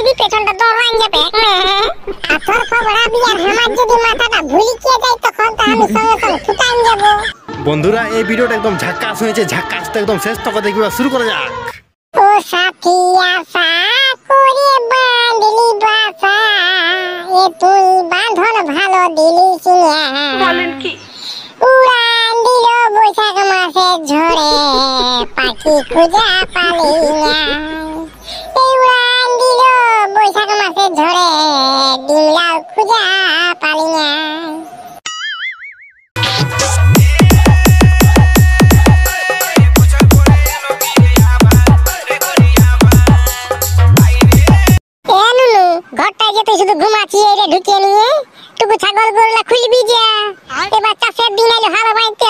যদি পেছনটা দৌড়ান যাবে খবর আবি আর আমার যদি মাথাটা ভুলি কে যায় তখন তো আমি সঙ্গে সঙ্গে ফুটান যাব বন্ধুরা এই ভিডিওটা একদম ঝাক্কাস হয়েছে ঝাক্কাস তো একদম শেষ তক দেখবা শুরু করা যাক ও সাথিয়া সা করে বাঁধলি বাসা এ তুই বাঁধন ভালো দিলি সিয়া বলেন কি উড়ান দিল বৈশাখ মাসে ঝরে পাখি খুঁজা পালি বৈশাখ মাসে ঝরে ডিমলাল খুঁজা পালিয়া ঘুমাচ্ছি ঢুকিয়ে নিয়ে টুকু ছাগল গরুলা খুলবি যা এবার চাষের দিন এলো বাইতে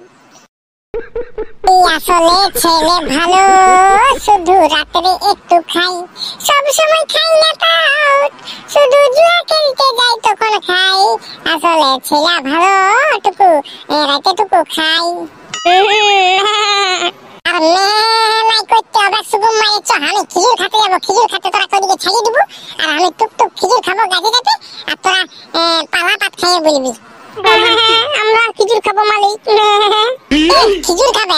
আসলে ছেলে ভালো শুধু রাত্রে একটু খাই সব সময় খাই না তাও শুধু জুয়া খেলতে যাই তখন খাই আসলে ছেলে ভালো টুকু রাতে টুকু খাই আর মেলাই করতে হবে শুভম মায়ের চো আমি খিজুর খেতে যাবো খিজুর খেতে তোরা তোদিকে ছাড়িয়ে দিব আর আমি টুক টুক খিজুর খাবো গাছে গাছে আর তোরা পালা পাত খেয়ে বলবি আমরা খিজুর খাবো মালিক খিজুর খাবে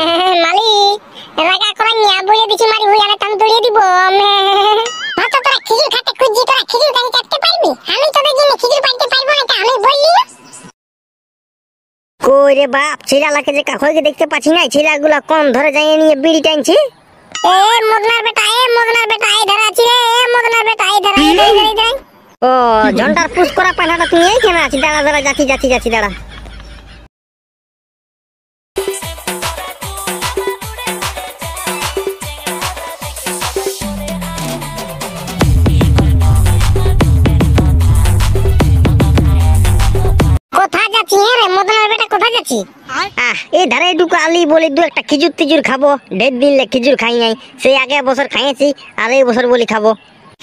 রে বাপ ছিলালাকে যে কাকইকে দেখতে পাচ্ছি না ছিলাগুলা কম ধরে যায় নিয়ে বিড়ি টানছি এ মদনার বেটা এ মদনার বেটা এই ধরে আছি রে এ মদনার বেটা এই ধরে এই ধরে ও ঝন্ডার পুশ করা পানাটা তুই এইখানে আছিস দাঁড়া দাঁড়া যাচ্ছি যাচ্ছি যাচ্ছি দাঁড়া গেছি এই ধারে এটুকু আলি বলি দু একটা খিজুর তিজুর খাবো দেড় দিন খিজুর খাই নাই সেই আগের বছর খাইছি আর এই বছর বলি খাবো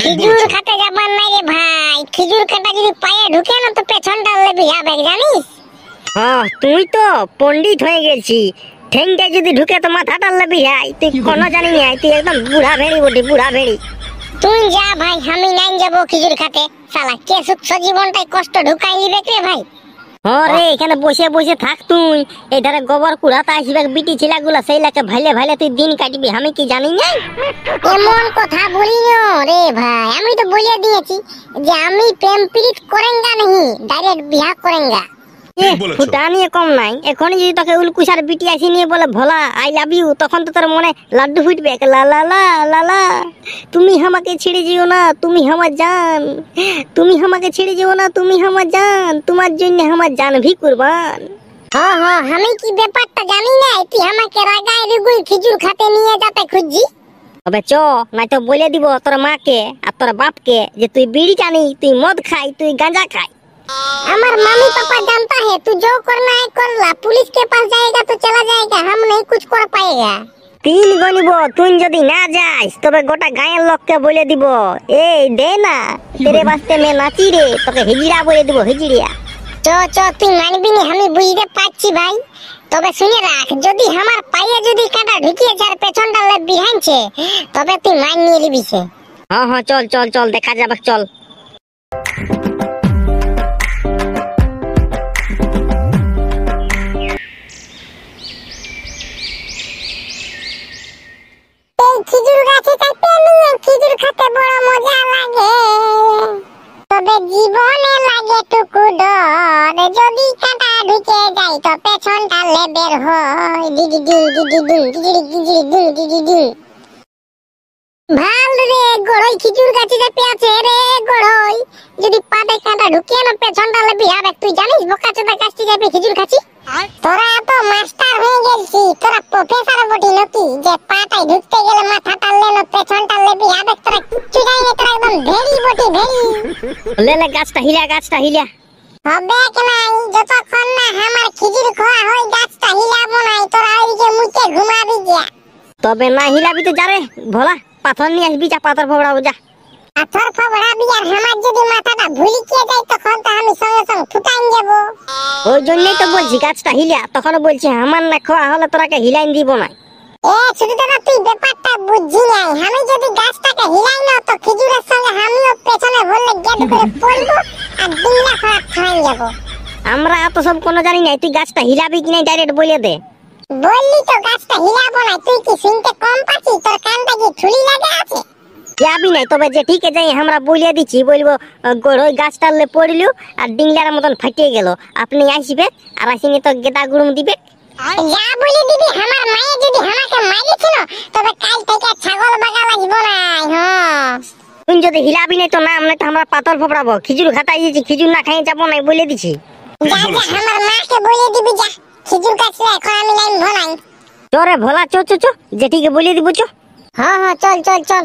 খিজুর খেতে যাবার নাই রে ভাই খিজুর কাটা যদি পায়ে ঢুকে না তো পেছনটা লেবি যাবে হ্যাঁ জানিস হ্যাঁ তুই তো পন্ডিত হয়ে গেছি ঠেংটা যদি ঢুকে তো মাথাটা লেবি যায় হ্যাঁ, তুই কোনো জানি না তুই একদম বুড়া ভেড়ি বটি বুড়া ভেড়ি তুই যা ভাই আমি নাই যাবো খিজুর খাতে শালা কে সুখ জীবনটাই কষ্ট ঢুকাই নিবে কে ভাই হরে এখানে বসে বসে থাক তুই গোবর কুড়াতে আসবে বিটি ছেলেগুলা সেই লাগে ভাইলে ভাইলে তুই দিন কাটবি আমি কি জানি না এমন কথা বলিও রে ভাই আমি তো বলে দিয়েছি যে আমি প্রেম পীড়িত করেঙ্গা নাহি ডাইরেক্ট বিয়া করেঙ্গা ফুটা নিয়ে কম নাই এখন যদি তোকে উলকুশার বিটি আসি নিয়ে বলে ভোলা আই লাভ ইউ তখন তো তোর মনে লাড্ডু ফুটবে লা লা লা লা তুমি আমাকে ছেড়ে যেও না তুমি আমার জান তুমি আমাকে ছেড়ে যেও না তুমি আমার জান তোমার জন্য আমার জান ভি কুরবান হ্যাঁ হ্যাঁ আমি কি ব্যাপারটা জানি না তুই আমাকে রাগায় রুগুল খিজুর খাতে নিয়ে যাতে খুঁজছি তবে চ নাই তো বলে দিব তোর মাকে আর তোর বাপকে যে তুই বিড়ি টানি তুই মদ খাই তুই গাঁজা খাই हमार मम्मी पापा जानता है तू जो करना है कर ला पुलिस के पास जाएगा तो चला जाएगा हम नहीं कुछ कर पाएगा তিন গনিব তুই যদি না যাস তবে গোটা গায়ের লোককে বলে দিব এই দে না তেরে বাস্তে মে নাচি রে তোকে হিজিরা বলে দিব হিজিরিয়া চ চ তুই মানবি নি আমি বুঝতে পাচ্ছি ভাই তবে শুনে রাখ যদি আমার পায়ে যদি কাটা ঢুকিয়ে যার পেছন ডালে বিহাইছে তবে তুই মান নিয়ে নিবি হ্যাঁ হ্যাঁ চল চল চল দেখা যাবে চল বড় মজা লাগে তবে জীবনে লাগে টুকু ডর যদি কাটা ঢুকে যাই তো পেছনটা লেবের হয় ভাল রে গড়ই খিজুর গাছে চেপে আছে রে গড়ই যদি পাতে কাঁটা ঢুকে না পেছন লেবি হবে তুই জানিস বোকা চোদা গাছটি যাবে খিজুর গাছি তোরা এত মাস্টার হয়ে গেলছি তোরা প্রফেসর বটি নাকি যে পাটাই ঢুকতে গেলে মাথা টাললে না পেছন টাললে বি আবে তোরা কিচ্ছু জানি না তোরা একদম ভেড়ি বটি ভেড়ি লেলে গাছটা হিলা গাছটা হিলা হবে কেলাই যতক্ষণ না আমার খিজির খোয়া হই গাছটা নাই তোরা ওইদিকে মুখে ঘুমাবি যা তবে না হিলাবি তো যারে ভোলা পাথর নিয়ে আসবি যা পাথর ফোড়াবো যা বিয়ার যদি মাথাটা ভুলি কে তখন তো আমি সঙ্গে সঙ্গে ফুটাইন যাব ওই জন্যই তো বলছি গাছটা হিলা তখন বলছি আমার না খোয়া হলে তোরাকে হিলাইন দিব না এ ছোট দাদা তুই ব্যাপারটা নাই আমি যদি গাছটাকে হিলাই না তো খেজুরের সঙ্গে আমিও পেছনে গেট করে পড়বো আর খারাপ যাব আমরা এত সব কোনো জানি নাই তুই গাছটা হিলাবি নাই ডাইরেক্ট বলে দে বললি তো গাছটা হিলাবো না তুই কি শুনতে কম পাচ্ছিস তোর কানটা কি ঠুলি যাবি নাই তবে যে ঠিক আছে আমরা বলিয়ে দিচ্ছি বলবো ওই গাছটালে পড়লু আর ডিংলার মতন ফাটিয়ে গেল আপনি আসবে আর আসিনি তো গেদা গুরুম দিবে যা বলি দিদি আমার মায়ে যদি আমাকে মারিছিল তবে কাল থেকে ছাগল বাগা লাগবো না হ্যাঁ তুমি যদি হিলাবি নাই তো না আমরা তো আমরা পাতল ফোপড়াবো খিজুর খাতাই দিয়েছি খিজুর না খাইয়ে যাবো না বলে দিছি যা যা আমার মাকে বলে দিবি যা খিজুর কাছে এখন আমি লাইন ভোলাই তোরে ভোলা চো চো চো জেঠিকে বলে দিব চো হ্যাঁ হ্যাঁ চল চল চল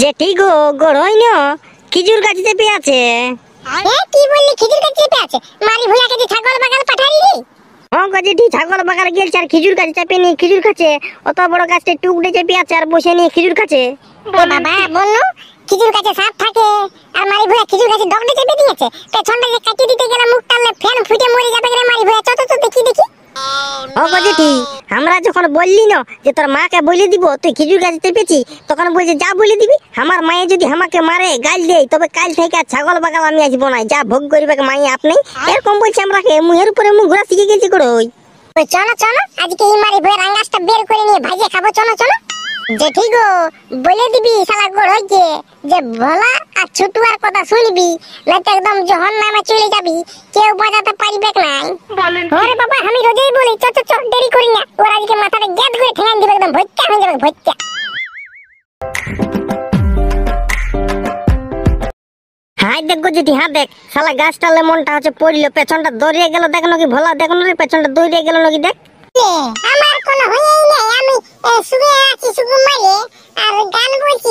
জেঠি গো ন খিজুর গাছ চেপে আছে এ কি বললি খিজুর গাছ চেপে আছে মারি ভুলা কাছে ছাগল বাগাল পাঠাইলি হ্যাঁ গাছে ঠিক ছাগল বাগাল গেলছে আর খিজুর গাছ চেপে নি খিজুর খাচ্ছে অত বড় গাছটা টুকরে চেপে আছে আর বসে নি খিজুর খাচ্ছে বাবা বললো খিজুর গাছে সাপ থাকে আর মারি ভুয়া খিজুর গাছে ডগলে চেপে দিয়েছে পেছনটা যে দিতে গেলে মুখ টানলে ফ্যান ফুটে মরে যাবে রে মারি ভুয়া চত চত দেখি দেখি ও গজেটি আমরা যখন বললি না যে তোর মাকে বলে দিব তুই খেজুর গাছ চেপেছি তখন বলছে যা বলে দিবি আমার মায়ে যদি আমাকে মারে গাল দেয় তবে কাল থেকে আর ছাগল বাগাল আমি আসবো না যা ভোগ করিবে মায়ে আপনি এরকম বলছে আমরা মুহের উপরে মুখ ঘোরা শিখে গেছি করে ওই চলো চলো আজকে এই মারি বইয়ের আঙ্গাসটা বের করে নিয়ে ভাজিয়ে খাবো চলো চলো জেঠি গো বলে দিবি শালা গড়ইকে যে ভোলা আর ছুটুয়ার কথা শুনবি নয়তো একদম জহন নামে চলে যাবি কেউ বাজাতে পারিবে নাই আরে বাবা আমি রোজই বলি চ চ চ দেরি করি না ওরা আজকে করে দিবে একদম ভইত্যা হয়ে যাবে হাই দেখো যদি হ্যাঁ দেখ শালা গাছটা লেমনটা হচ্ছে পড়লো পেছনটা দৌড়িয়ে গেল দেখ নাকি ভোলা দেখ নাকি পেছনটা দৌড়িয়ে গেল নাকি দেখ আমার কোনো হয়েই নাই আমি শুভে আছি শুভ মালে আর গান বলছি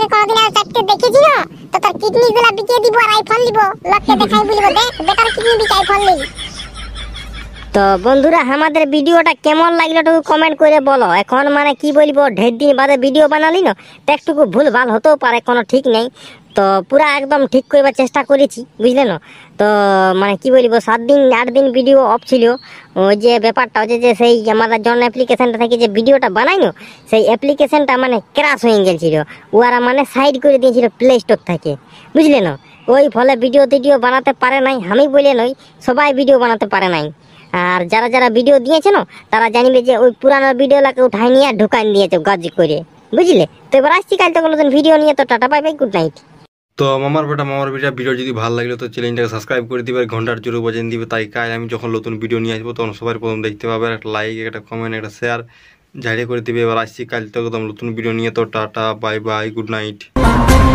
দিব আর আইফোন দিব দেখাই দে বেটার আইফোন নেই তো বন্ধুরা আমাদের ভিডিওটা কেমন লাগলো একটু কমেন্ট করে বলো এখন মানে কি বলবো ঢের দিন বাদে ভিডিও বানালি না তো একটুকু ভুল ভাল হতেও পারে কোনো ঠিক নেই তো পুরা একদম ঠিক করবার চেষ্টা করেছি বুঝলে না তো মানে কি বলবো সাত দিন আট দিন ভিডিও অফ ছিল ওই যে ব্যাপারটা হচ্ছে যে সেই আমাদের জন অ্যাপ্লিকেশানটা থেকে যে ভিডিওটা বানাই না সেই অ্যাপ্লিকেশানটা মানে ক্রাশ হয়ে গেছিল ওরা মানে সাইড করে দিয়েছিল প্লে স্টোর থেকে বুঝলে না ওই ফলে ভিডিও টিডিও বানাতে পারে নাই আমি বলে নই সবাই ভিডিও বানাতে পারে নাই আর যারা যারা ভিডিও দিয়েছে না তারা জানিবে যে ওই পুরানো ভিডিওগুলোকে উঠাই নিয়ে ঢুকান দিয়েছে গাজি করে বুঝলে তো এবার আসছি কাল তো কোনোদিন ভিডিও নিয়ে তো tata bye bye good night তো মামার বেটা মামার বেটা ভিডিও যদি ভালো লাগলো তো চ্যানেলটাকে সাবস্ক্রাইব করে দিবে ঘন্টার জোরে বজেন দিবে তাই কাল আমি যখন নতুন ভিডিও নিয়ে আসবো তখন সবার প্রথম দেখতে পাবে একটা লাইক একটা কমেন্ট একটা শেয়ার ঝাড়িয়ে করে দিবে এবার আসছি কাল তো একদম নতুন ভিডিও নিয়ে তো tata bye bye good night